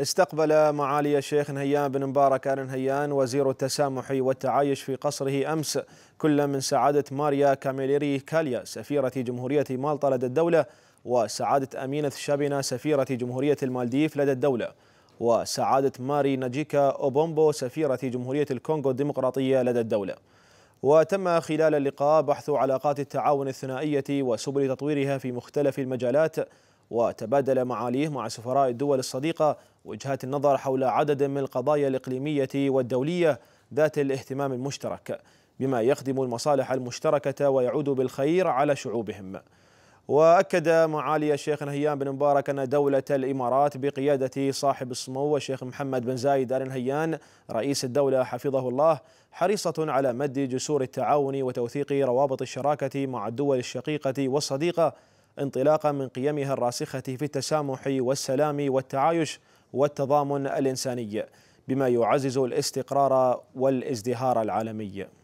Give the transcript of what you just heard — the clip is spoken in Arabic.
استقبل معالي الشيخ نهيان بن مبارك آل نهيان وزير التسامح والتعايش في قصره أمس كل من سعادة ماريا كاميليري كاليا سفيرة جمهورية مالطا لدى الدولة وسعادة أمينة شابنا سفيرة جمهورية المالديف لدى الدولة وسعادة ماري ناجيكا أوبومبو سفيرة جمهورية الكونغو الديمقراطية لدى الدولة وتم خلال اللقاء بحث علاقات التعاون الثنائية وسبل تطويرها في مختلف المجالات وتبادل معاليه مع سفراء الدول الصديقة وجهات النظر حول عدد من القضايا الإقليمية والدولية ذات الاهتمام المشترك بما يخدم المصالح المشتركة ويعود بالخير على شعوبهم وأكد معالي الشيخ نهيان بن مبارك أن دولة الإمارات بقيادة صاحب السمو الشيخ محمد بن زايد آل نهيان رئيس الدولة حفظه الله حريصة على مد جسور التعاون وتوثيق روابط الشراكة مع الدول الشقيقة والصديقة انطلاقا من قيمها الراسخة في التسامح والسلام والتعايش والتضامن الإنساني بما يعزز الاستقرار والازدهار العالمي